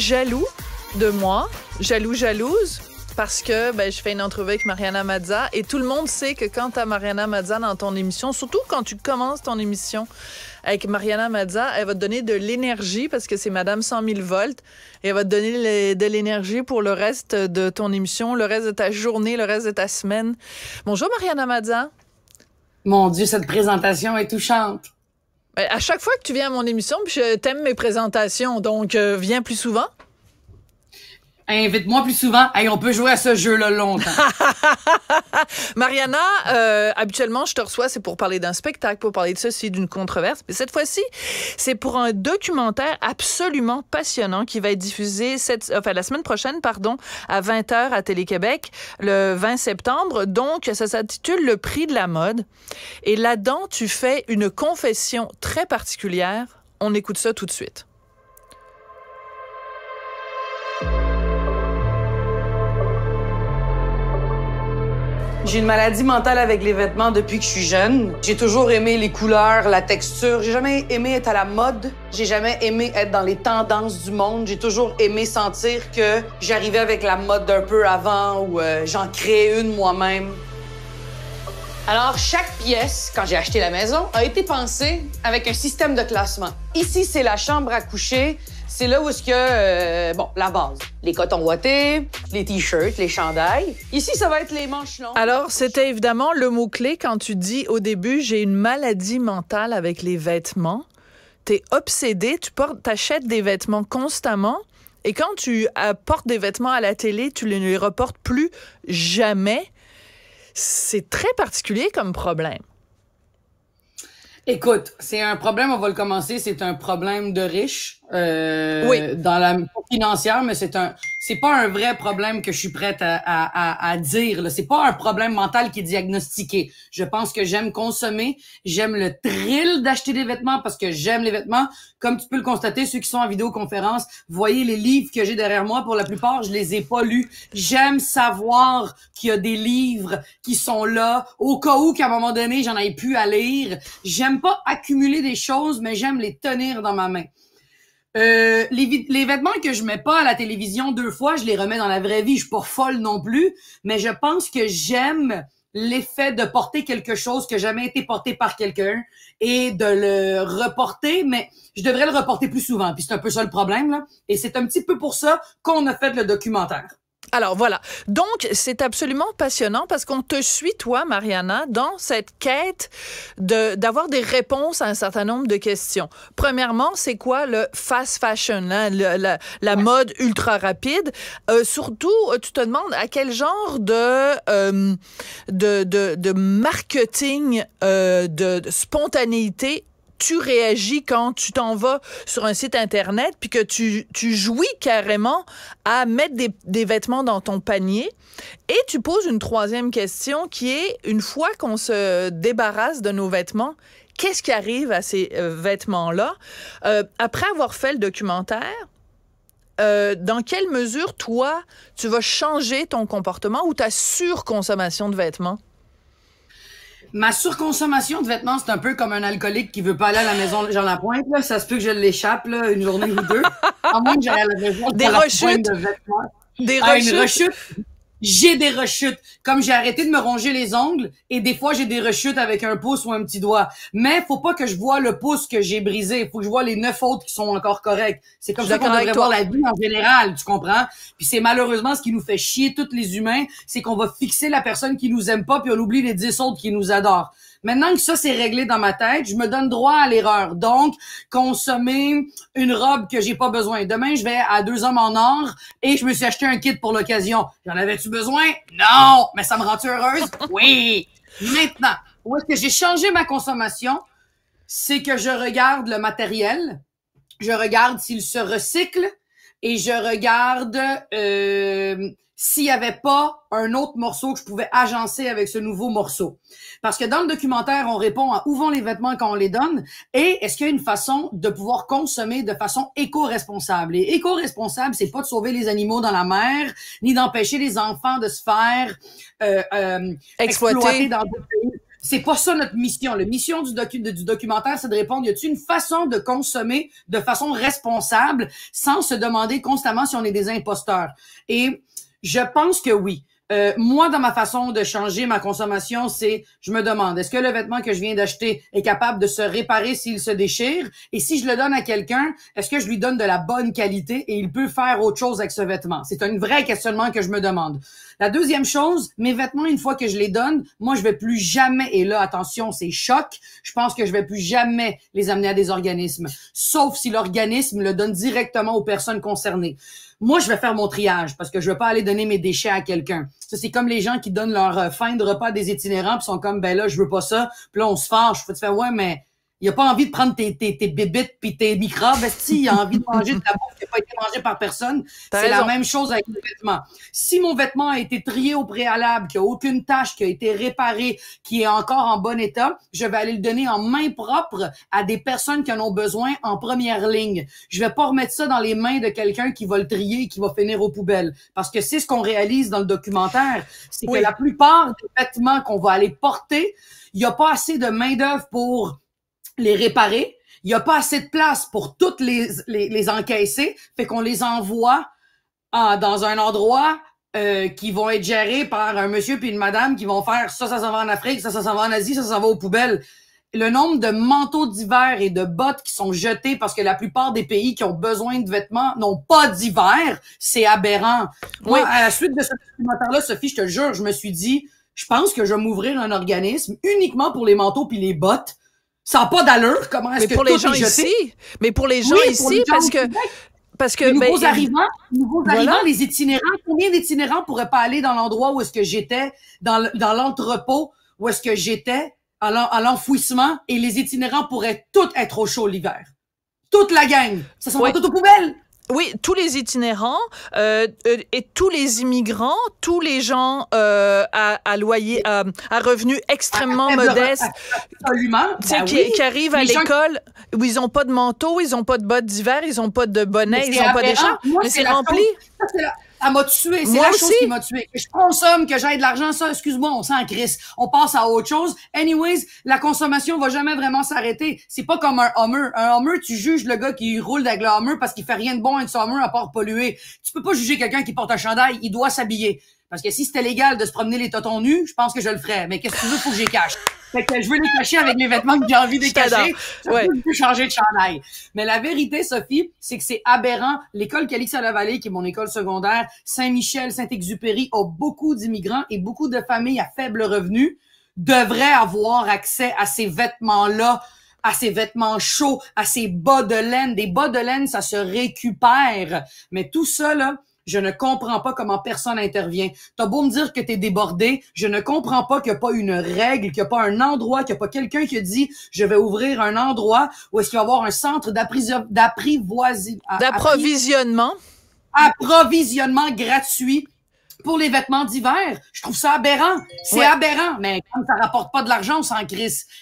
jaloux de moi, jaloux, jalouse, parce que ben, je fais une entrevue avec Mariana Mazza et tout le monde sait que quand tu as Mariana Mazza dans ton émission, surtout quand tu commences ton émission avec Mariana Mazza, elle va te donner de l'énergie parce que c'est Madame 100 000 volts et elle va te donner de l'énergie pour le reste de ton émission, le reste de ta journée, le reste de ta semaine. Bonjour Mariana Mazza. Mon Dieu, cette présentation est touchante. Ben, à chaque fois que tu viens à mon émission, je t'aime mes présentations, donc euh, viens plus souvent invite-moi plus souvent. on peut jouer à ce jeu-là longtemps. Mariana, euh, habituellement, je te reçois, c'est pour parler d'un spectacle, pour parler de ceci, d'une controverse. Mais cette fois-ci, c'est pour un documentaire absolument passionnant qui va être diffusé cette, enfin, la semaine prochaine, pardon, à 20h à Télé-Québec, le 20 septembre. Donc, ça s'intitule Le prix de la mode. Et là-dedans, tu fais une confession très particulière. On écoute ça tout de suite. J'ai une maladie mentale avec les vêtements depuis que je suis jeune. J'ai toujours aimé les couleurs, la texture. J'ai jamais aimé être à la mode. J'ai jamais aimé être dans les tendances du monde. J'ai toujours aimé sentir que j'arrivais avec la mode d'un peu avant ou euh, j'en créais une moi-même. Alors, chaque pièce, quand j'ai acheté la maison, a été pensée avec un système de classement. Ici, c'est la chambre à coucher c'est là où ce que euh, bon, la base, les cotons ouatés, les t-shirts, les chandails. Ici, ça va être les manches longues. Alors, c'était évidemment le mot clé quand tu dis au début j'ai une maladie mentale avec les vêtements. T'es obsédé, tu portes, t'achètes des vêtements constamment. Et quand tu apportes euh, des vêtements à la télé, tu ne les reportes plus jamais. C'est très particulier comme problème. Écoute, c'est un problème, on va le commencer, c'est un problème de riches euh, oui. dans la financière, mais c'est un, c'est pas un vrai problème que je suis prête à, à, à, à dire. C'est pas un problème mental qui est diagnostiqué. Je pense que j'aime consommer, j'aime le thrill d'acheter des vêtements parce que j'aime les vêtements. Comme tu peux le constater, ceux qui sont en vidéoconférence, voyez les livres que j'ai derrière moi. Pour la plupart, je les ai pas lus. J'aime savoir qu'il y a des livres qui sont là au cas où qu'à un moment donné j'en ai pu à lire. J'aime pas accumuler des choses, mais j'aime les tenir dans ma main. Euh, les, vêtements que je mets pas à la télévision deux fois, je les remets dans la vraie vie. Je suis pas folle non plus, mais je pense que j'aime l'effet de porter quelque chose que jamais été porté par quelqu'un et de le reporter, mais je devrais le reporter plus souvent. Puis c'est un peu ça le problème là. Et c'est un petit peu pour ça qu'on a fait le documentaire. Alors voilà. Donc c'est absolument passionnant parce qu'on te suit toi, Mariana, dans cette quête d'avoir des réponses à un certain nombre de questions. Premièrement, c'est quoi le fast fashion, hein, la, mode ultra rapide. Euh, surtout, euh, tu te demandes à quel genre de euh, de, marketing de spontanéité tu réagis quand tu t'en vas sur un site Internet, puis que tu, jouis carrément à mettre des, vêtements dans ton panier. Et tu poses une troisième question qui est, une fois qu'on se débarrasse de nos vêtements, qu'est-ce qui arrive à ces euh, vêtements-là? Euh, après avoir fait le documentaire, euh, dans quelle mesure, toi, tu vas changer ton comportement ou ta surconsommation de vêtements? ma surconsommation de vêtements, c'est un peu comme un alcoolique qui veut pas aller à la maison genre la pointe Là. Ça se peut que je l'échappe une journée ou deux. À moins que la Des rechutes. De vêtements. Des ah, rechutes j'ai des rechutes. Comme j'ai arrêté de me ronger les ongles et des fois j'ai des rechutes avec un pouce ou un petit doigt. Mais faut pas que je vois le pouce que j'ai brisé. Faut que je vois les neuf autres qui sont encore corrects. C'est comme ça qu'on devrait voir la vie en général, tu comprends? Puis c'est malheureusement ce qui nous fait chier tous les humains, c'est qu'on va fixer la personne qui nous aime pas puis on oublie les dix autres qui nous adorent. Maintenant que ça c'est réglé dans ma tête, je me donne droit à l'erreur. Donc, consommer une robe que j'ai pas besoin. Demain, je vais à deux hommes en or et je me suis acheté un kit pour l'occasion. J'en avais-tu besoin? Non! Mais ça me rend heureuse? Oui! Maintenant, où est-ce que j'ai changé ma consommation? C'est que je regarde le matériel. Je regarde s'il se recycle et je regarde euh, s'il n'y avait pas un autre morceau que je pouvais agencer avec ce nouveau morceau. Parce que dans le documentaire, on répond à où vont les vêtements quand on les donne et est-ce qu'il y a une façon de pouvoir consommer de façon éco-responsable. Et éco-responsable, c'est pas de sauver les animaux dans la mer, ni d'empêcher les enfants de se faire euh, euh, exploiter. dans d'autres pays c'est pas ça notre mission. La mission du, du documentaire, c'est de répondre, y a-t-il une façon de consommer de façon responsable sans se demander constamment si on est des imposteurs? Et je pense que oui. Euh, moi, dans ma façon de changer ma consommation, c'est, je me demande, est-ce que le vêtement que je viens d'acheter est capable de se réparer s'il se déchire? Et si je le donne à quelqu'un, est-ce que je lui donne de la bonne qualité et il peut faire autre chose avec ce vêtement? C'est un vrai questionnement que je me demande. La deuxième chose, mes vêtements, une fois que je les donne, moi, je vais plus jamais, et là, attention, c'est choc, je pense que je vais plus jamais les amener à des organismes, sauf si l'organisme le donne directement aux personnes concernées. Moi, je vais faire mon triage parce que je veux pas aller donner mes déchets à quelqu'un. Ça, c'est comme les gens qui donnent leur euh, fin de repas des itinérants puis sont comme, ben là, je veux pas ça. Puis là, on se fâche. Faut te faire, ouais, mais il a pas envie de prendre tes, tes, tes bébites puis tes microbes. Si, il a envie de manger de la bouffe qui n'a pas été mangée par personne. C'est la même chose avec les vêtements. Si mon vêtement a été trié au préalable, qu'il n'y a aucune tâche, qui a été réparé, qui est encore en bon état, je vais aller le donner en main propre à des personnes qui en ont besoin en première ligne. Je vais pas remettre ça dans les mains de quelqu'un qui va le trier et qui va finir aux poubelles. Parce que c'est ce qu'on réalise dans le documentaire. C'est que la plupart des vêtements qu'on va aller porter, il n'y a pas assez de main-d'œuvre pour les réparer. Il n'y a pas assez de place pour toutes les, les, les encaisser. Fait qu'on les envoie dans un endroit euh, qui vont être gérés par un monsieur puis une madame qui vont faire ça, ça s'en va en Afrique, ça, ça s'en va en Asie, ça, ça va aux poubelles. Le nombre de manteaux d'hiver et de bottes qui sont jetés parce que la plupart des pays qui ont besoin de vêtements n'ont pas d'hiver, c'est aberrant. Moi, à la suite de ce documentaire-là, Sophie, je te jure, je me suis dit, je pense que je vais m'ouvrir un organisme uniquement pour les manteaux puis les bottes ça n'a pas d'allure. Comment est-ce que pour tout les gens est Mais pour les gens ici, parce que parce que les nouveaux ben, arrivants, les itinérants, combien d'itinérants pourraient pas aller dans l'endroit où est-ce que j'étais, dans l'entrepôt où est-ce que j'étais, à l'enfouissement, et les itinérants pourraient tous être au chaud l'hiver. Toute la gang, ça s'en tout au poubelle. Oui, tous les itinérants euh, euh, et tous les immigrants, tous les gens euh, à, à, loyer, à, à revenus extrêmement ah, ah, ah, modestes, ben qui, qui, arrivent à l'école où ils n'ont pas de manteau, ils n'ont pas de bottes d'hiver, ils n'ont pas de bonnet, ils n'ont pas d'écharpe, mais c'est rempli. Ça m'a tué. C'est la chose qui m'a tué. je consomme, que j'aille de l'argent, ça, excuse-moi, on s'en crisse. On passe à autre chose. Anyways, la consommation va jamais vraiment s'arrêter. C'est pas comme un Hummer. Un Hummer, tu juges le gars qui roule avec le parce qu'il fait rien de bon avec son Hummer à part polluer. Tu peux pas juger quelqu'un qui porte un chandail. Il doit s'habiller. Parce que si c'était légal de se promener les totons nus, je pense que je le ferais. Mais qu'est-ce que tu veux, pour que j'y cache. Fait que je veux les cacher avec mes vêtements que j'ai envie de cacher. Je changer de chandail. Mais la vérité, Sophie, c'est que c'est aberrant. L'école Calix à la Vallée, qui est mon école secondaire, Saint-Michel, Saint-Exupéry, a beaucoup d'immigrants et beaucoup de familles à faible revenu devraient avoir accès à ces vêtements-là à ces vêtements chauds, à ces bas de laine. Des bas de laine, ça se récupère. Mais tout ça, là, je ne comprends pas comment personne intervient. T'as beau me dire que t'es débordé, je ne comprends pas qu'il n'y a pas une règle, qu'il n'y a pas un endroit, qu'il n'y a pas quelqu'un qui a dit je vais ouvrir un endroit où est-ce qu'il va y avoir un centre d'approvisionnement. Approvisionnement gratuit pour les vêtements d'hiver. Je trouve ça aberrant. C'est aberrant, mais comme ça rapporte pas de l'argent, on s'en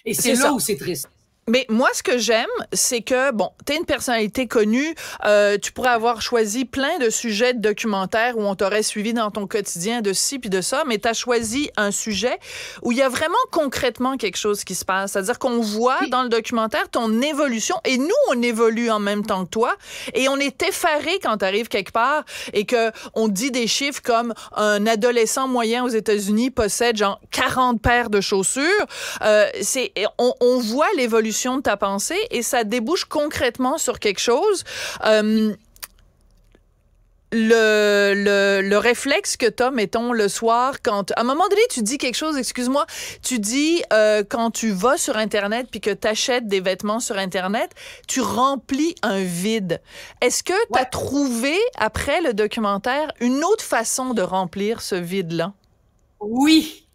Et c'est là où c'est triste. Mais moi, ce que j'aime, c'est que, bon, tu es une personnalité connue, euh, tu pourrais avoir choisi plein de sujets de documentaires où on t'aurait suivi dans ton quotidien de ci puis de ça, mais tu as choisi un sujet où il y a vraiment concrètement quelque chose qui se passe. C'est-à-dire qu'on voit dans le documentaire ton évolution et nous, on évolue en même temps que toi et on est effaré quand tu arrives quelque part et que on dit des chiffres comme un adolescent moyen aux États-Unis possède genre 40 paires de chaussures. Euh, c'est, on, on voit l'évolution de ta pensée et ça débouche concrètement sur quelque chose. Euh, le, réflexe que t'as, mettons, le soir, quand... À un moment donné, tu dis quelque chose, excuse-moi, tu dis, euh, quand tu vas sur Internet puis que tu achètes des vêtements sur Internet, tu remplis un vide. Est-ce que t'as as trouvé, après le documentaire, une autre façon de remplir ce vide-là? Oui,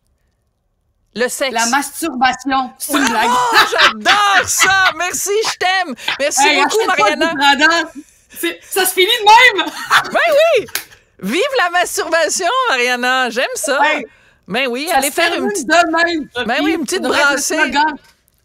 le sexe. La masturbation. C'est une oh, blague ça. Merci, je t'aime. Merci beaucoup, Mariana. Ça se finit de même. ben oui. Vive la masturbation, Mariana. J'aime ça. ben oui, allez faire une petite. De ben oui, une petite brassée.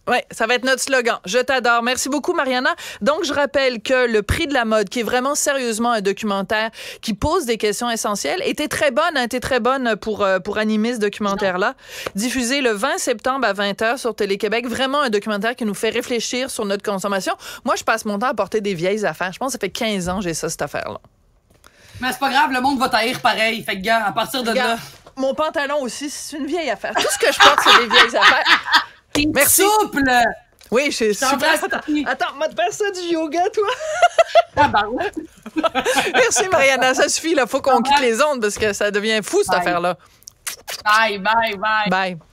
Oui, ça va être notre slogan. Je t'adore. Merci beaucoup, Mariana. Donc, je rappelle que Le prix de la mode, qui est vraiment sérieusement un documentaire qui pose des questions essentielles, était très bonne, très bonne pour, euh, pour animer ce documentaire-là. Diffusé le 20 septembre à 20h sur Télé-Québec. Vraiment un documentaire qui nous fait réfléchir sur notre consommation. Moi, je passe mon temps à porter des vieilles affaires. Je pense que ça fait 15 ans que j'ai ça, cette affaire-là. Mais c'est pas grave, le monde va taillir pareil. Fait que, gars, à partir de là. Mon pantalon aussi, c'est une vieille affaire. Tout ce que je porte, c'est des vieilles affaires. Merci. Souple. Oui, je suis super. Attends, attends m'a personne ça du yoga, toi. ah, bah Merci, Mariana. Ça suffit, là. Faut qu'on quitte les ondes parce que ça devient fou, cette affaire-là. Bye, bye, bye. Bye.